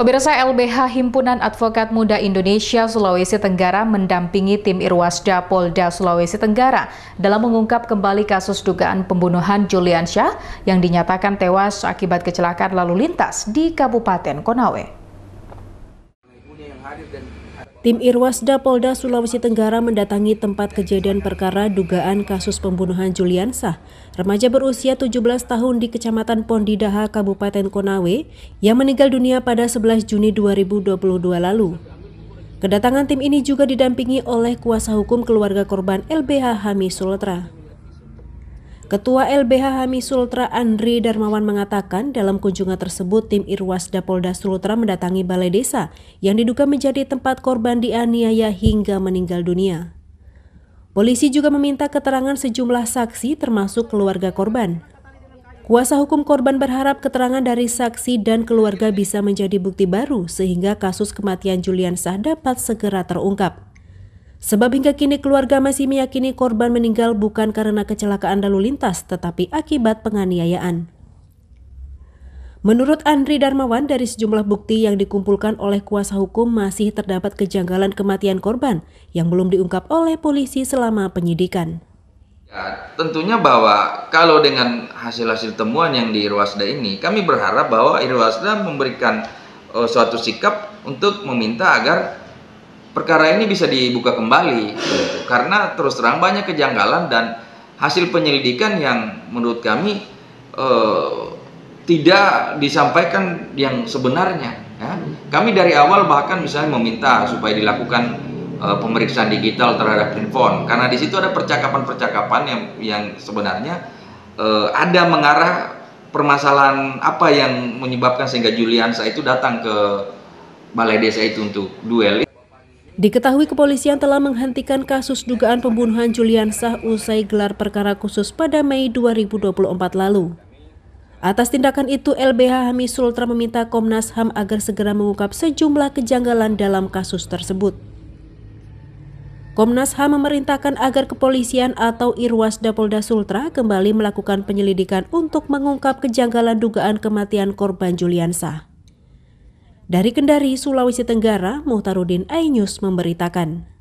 Pemirsa LBH Himpunan Advokat Muda Indonesia Sulawesi Tenggara mendampingi tim Irwasda Polda Sulawesi Tenggara dalam mengungkap kembali kasus dugaan pembunuhan Julian Syah yang dinyatakan tewas akibat kecelakaan lalu lintas di Kabupaten Konawe. Tim Irwasda Polda Sulawesi Tenggara mendatangi tempat kejadian perkara dugaan kasus pembunuhan Juliansah, remaja berusia 17 tahun di Kecamatan Pondidaha, Kabupaten Konawe, yang meninggal dunia pada 11 Juni 2022 lalu. Kedatangan tim ini juga didampingi oleh kuasa hukum keluarga korban LBH Hami Sultra. Ketua LBH Hami Sultra Andri Darmawan mengatakan dalam kunjungan tersebut tim Irwasda Polda Sultra mendatangi Balai Desa yang diduga menjadi tempat korban dianiaya hingga meninggal dunia. Polisi juga meminta keterangan sejumlah saksi termasuk keluarga korban. Kuasa hukum korban berharap keterangan dari saksi dan keluarga bisa menjadi bukti baru sehingga kasus kematian Julian Sah dapat segera terungkap. Sebab hingga kini keluarga masih meyakini korban meninggal bukan karena kecelakaan lalu lintas tetapi akibat penganiayaan. Menurut Andri Darmawan, dari sejumlah bukti yang dikumpulkan oleh kuasa hukum masih terdapat kejanggalan kematian korban yang belum diungkap oleh polisi selama penyidikan. Ya, tentunya bahwa kalau dengan hasil-hasil temuan yang di Irwasda ini, kami berharap bahwa Irwasda memberikan uh, suatu sikap untuk meminta agar perkara ini bisa dibuka kembali gitu. karena terus terang banyak kejanggalan dan hasil penyelidikan yang menurut kami eh, tidak disampaikan yang sebenarnya ya. kami dari awal bahkan misalnya meminta supaya dilakukan eh, pemeriksaan digital terhadap handphone karena di situ ada percakapan-percakapan yang yang sebenarnya eh, ada mengarah permasalahan apa yang menyebabkan sehingga Juliansa itu datang ke balai desa itu untuk duel Diketahui kepolisian telah menghentikan kasus dugaan pembunuhan Julian Sah usai gelar perkara khusus pada Mei 2024 lalu. Atas tindakan itu, LBH Hami Sultra meminta Komnas HAM agar segera mengungkap sejumlah kejanggalan dalam kasus tersebut. Komnas HAM memerintahkan agar kepolisian atau Irwasda Polda Sultra kembali melakukan penyelidikan untuk mengungkap kejanggalan dugaan kematian korban Julian Sah. Dari Kendari, Sulawesi Tenggara, Muhtarudin Ainyus memberitakan.